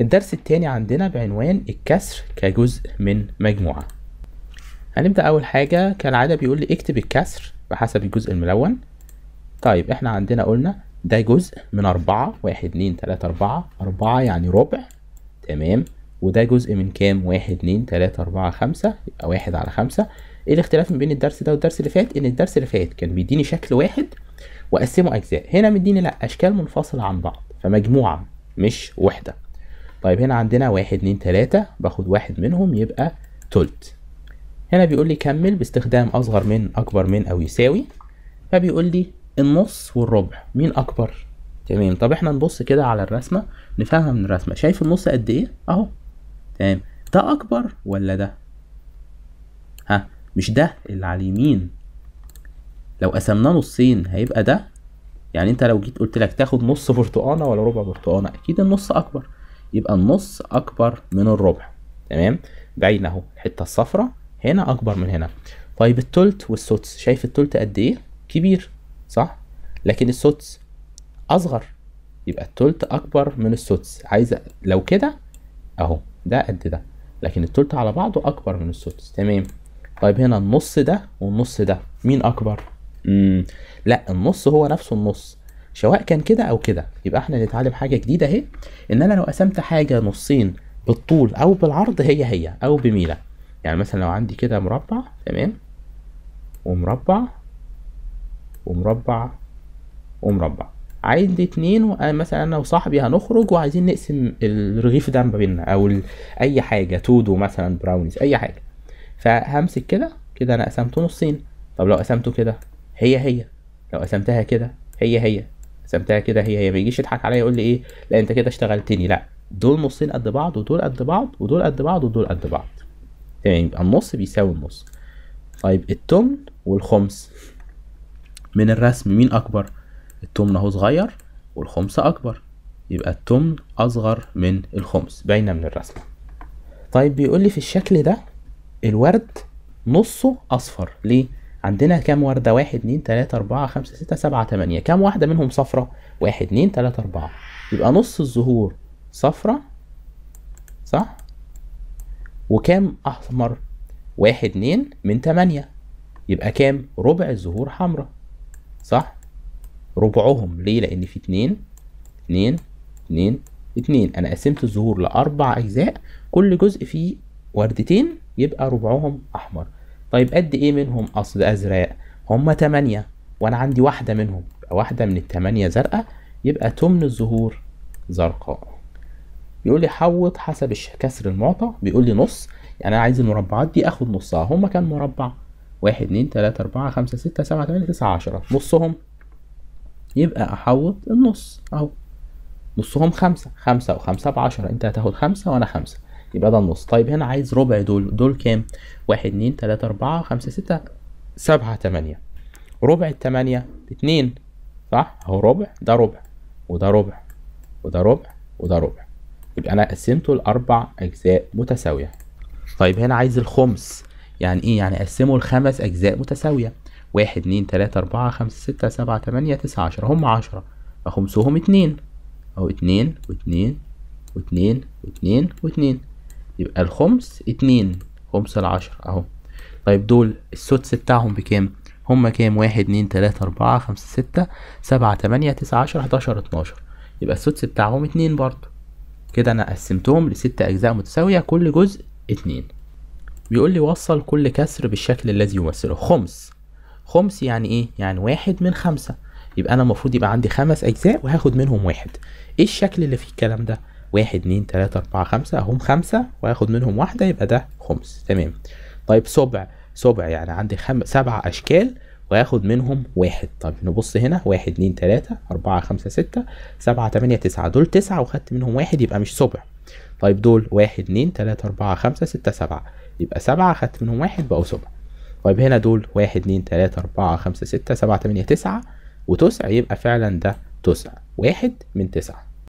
الدرس التاني عندنا بعنوان الكسر كجزء من مجموعة هنبدأ أول حاجة كالعادة بيقول لي اكتب الكسر بحسب الجزء الملون طيب احنا عندنا قلنا ده جزء من أربعة واحد اتنين تلاتة أربعة أربعة يعني ربع تمام وده جزء من كام واحد اتنين تلاتة أربعة خمسة يبقى واحد على خمسة ايه الاختلاف ما بين الدرس ده والدرس اللي فات ان الدرس اللي فات كان بيديني شكل واحد واقسمه اجزاء هنا مديني لا اشكال منفصله عن بعض فمجموعه مش وحده طيب هنا عندنا واحد اتنين تلاتة باخد واحد منهم يبقى تلت هنا بيقول لي كمل باستخدام أصغر من أكبر من أو يساوي فبيقول لي النص والربع مين أكبر؟ تمام طب احنا نبص كده على الرسمة نفهمها من الرسمة شايف النص قد إيه؟ أهو تمام ده أكبر ولا ده؟ ها مش ده اللي على اليمين لو قسمناه نصين هيبقى ده يعني انت لو جيت قلت لك تاخد نص برتقانه ولا ربع برتقانه اكيد النص اكبر يبقى النص اكبر من الربع تمام باين اهو الحته الصفراء هنا اكبر من هنا طيب التلت والسدس شايف التلت قد ايه كبير صح لكن السدس اصغر يبقى التلت اكبر من السدس عايز لو كده اهو ده قد ده لكن التلت على بعضه اكبر من السدس تمام طيب هنا النص ده والنص ده مين اكبر امم لا النص هو نفسه النص سواء كان كده او كده يبقى احنا نتعلم حاجه جديده اهي ان انا لو قسمت حاجه نصين بالطول او بالعرض هي هي او بميله يعني مثلا لو عندي كده مربع تمام ومربع ومربع ومربع عندي اتنين آه، مثلا انا وصاحبي هنخرج وعايزين نقسم الرغيف ده ما بيننا او اي حاجه تودو مثلا براونيز اي حاجه فهمسك كده كده انا قسمته نصين طب لو قسمته كده هي هي لو قسمتها كده هي هي سمتها كده هي هي ما يجيش يضحك عليا يقول لي ايه لا انت كده اشتغلتني لا دول نصين قد بعض ودول قد بعض ودول قد بعض ودول قد بعض تمام يبقى النص بيساوي النص طيب التمن والخمس من الرسم مين اكبر التمن اهو صغير والخمس اكبر يبقى التمن اصغر من الخمس باينه من الرسم طيب بيقول لي في الشكل ده الورد نصه اصفر ليه عندنا كام وردة واحد اتنين تلاتة أربعة خمسة ستة سبعة 8 كام واحدة منهم صفرة واحد اتنين تلاتة أربعة يبقى نص الزهور صفرة صح وكام أحمر واحد اتنين من 8 يبقى كام ربع الزهور حمراء صح ربعهم ليه لأن في اتنين اتنين اتنين اتنين أنا قسمت الزهور لأربع أجزاء كل جزء فيه وردتين يبقى ربعهم أحمر طيب قد ايه منهم اصل ازرق هم تمانية وانا عندي واحده منهم يبقى واحده من التمانية زرقاء يبقى تمن الزهور زرقاء بيقول لي حوط حسب كسر المعطى بيقول لي نص يعني انا عايز المربعات دي اخد نصها هما كام مربع واحد اتنين تلاتة أربعة خمسة ستة سبعة تمانية تسعة عشرة نصهم يبقى أحوط النص أهو نصهم خمسة خمسة وخمسة بعشرة أنت هتاخد خمسة وأنا خمسة يبقى ده النص طيب هنا عايز ربع دول دول كام واحد اتنين تلاتة اربعة خمسة ستة سبعة تمانية ربع التمانية اتنين صح اهو ربع ده ربع وده ربع وده ربع وده ربع يبقى انا قسمته لاربع اجزاء متساوية طيب هنا عايز الخمس يعني ايه يعني قسمه لخمس اجزاء متساوية واحد اتنين تلاتة اربعة خمسة ستة سبعة تمانية تسعة عشرة هم عشرة فخمسهم اتنين اهو اتنين واتنين واتنين واتنين واتنين يبقى الخمس اتنين خمسة لعشرة اهو طيب دول السدس بتاعهم بكام هما كام واحد اتنين تلاتة اربعة خمسة ستة سبعة تمانية تسعة عشرة حداشر اتناشر يبقى السدس بتاعهم اتنين برضو كده انا قسمتهم لست اجزاء متساوية كل جزء اتنين بيقول لي وصل كل كسر بالشكل الذي يمثله خمس خمس يعني ايه يعني واحد من خمسة يبقى انا المفروض يبقى عندي خمس اجزاء وهاخد منهم واحد ايه الشكل اللي فيه الكلام ده واحد اتنين تلاتة اربعة خمسة هم خمسة واخد منهم واحدة يبقى ده خمس تمام طيب سبع سبع يعني عندي خم... سبع اشكال واخد منهم واحد طب نبص هنا واحد اتنين تلاتة اربعة خمسة ستة سبعة تمانية تسعة دول تسعة وخدت منهم واحد يبقى مش سبع طيب دول واحد اتنين تلاتة اربعة خمسة ستة سبعة يبقى سبعة خدت منهم واحد بقوا سبع طيب هنا دول واحد اتنين تلاتة اربعة خمسة ستة سبعة تمانية تسعة وتسع يبقى فعلا ده تسع واحد من تسعة